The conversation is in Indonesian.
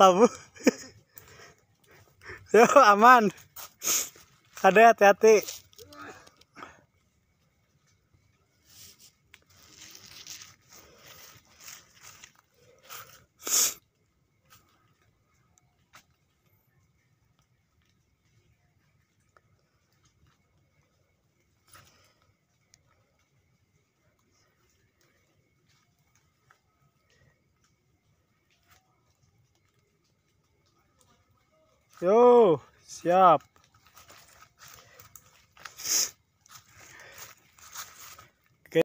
labu yo aman ada hati-hati Yo, siap.